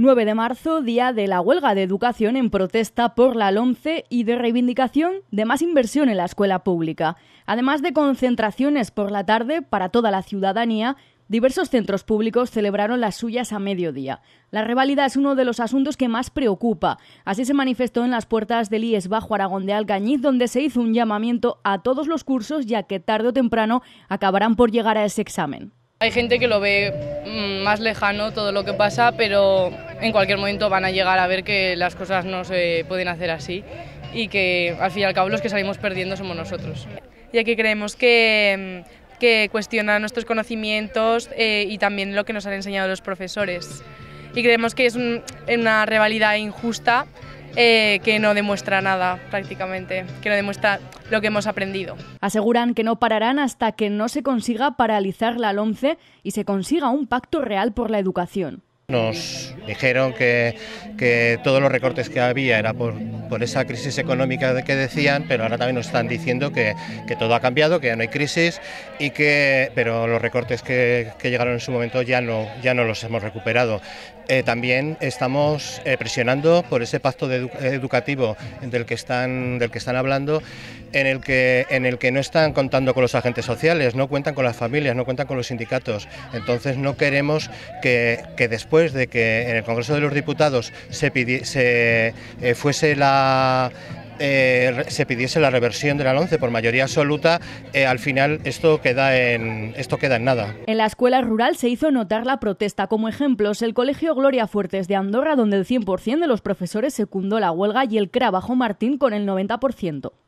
9 de marzo, día de la huelga de educación en protesta por la LOMCE y de reivindicación de más inversión en la escuela pública, además de concentraciones por la tarde para toda la ciudadanía Diversos centros públicos celebraron las suyas a mediodía. La reválida es uno de los asuntos que más preocupa. Así se manifestó en las puertas del IES Bajo Aragón de Alcañiz, donde se hizo un llamamiento a todos los cursos, ya que tarde o temprano acabarán por llegar a ese examen. Hay gente que lo ve mm, más lejano todo lo que pasa, pero en cualquier momento van a llegar a ver que las cosas no se pueden hacer así y que al fin y al cabo los que salimos perdiendo somos nosotros. Y aquí creemos que, mm, cuestiona nuestros conocimientos eh, y también lo que nos han enseñado los profesores. Y creemos que es una rivalidad injusta eh, que no demuestra nada prácticamente, que no demuestra lo que hemos aprendido. Aseguran que no pararán hasta que no se consiga paralizar la LOMCE y se consiga un pacto real por la educación. Nos dijeron que, que todos los recortes que había era por por esa crisis económica que decían, pero ahora también nos están diciendo que, todo ha cambiado, que ya no hay crisis, y que, pero los recortes que, llegaron en su momento ya no, ya no los hemos recuperado. Eh, también estamos eh, presionando por ese pacto educativo del que, están, del que están hablando en el que en el que no están contando con los agentes sociales, no cuentan con las familias, no cuentan con los sindicatos. Entonces no queremos que, después de que en el Congreso de los Diputados se, eh, fuese la eh, se pidiese la reversión de la 11 por mayoría absoluta, eh, al final esto queda, en, esto queda en nada. En la escuela rural se hizo notar la protesta. Como ejemplos, el Colegio Gloria Fuertes de Andorra, donde el 100% de los profesores secundó la huelga, y el bajo Martín con el 90%.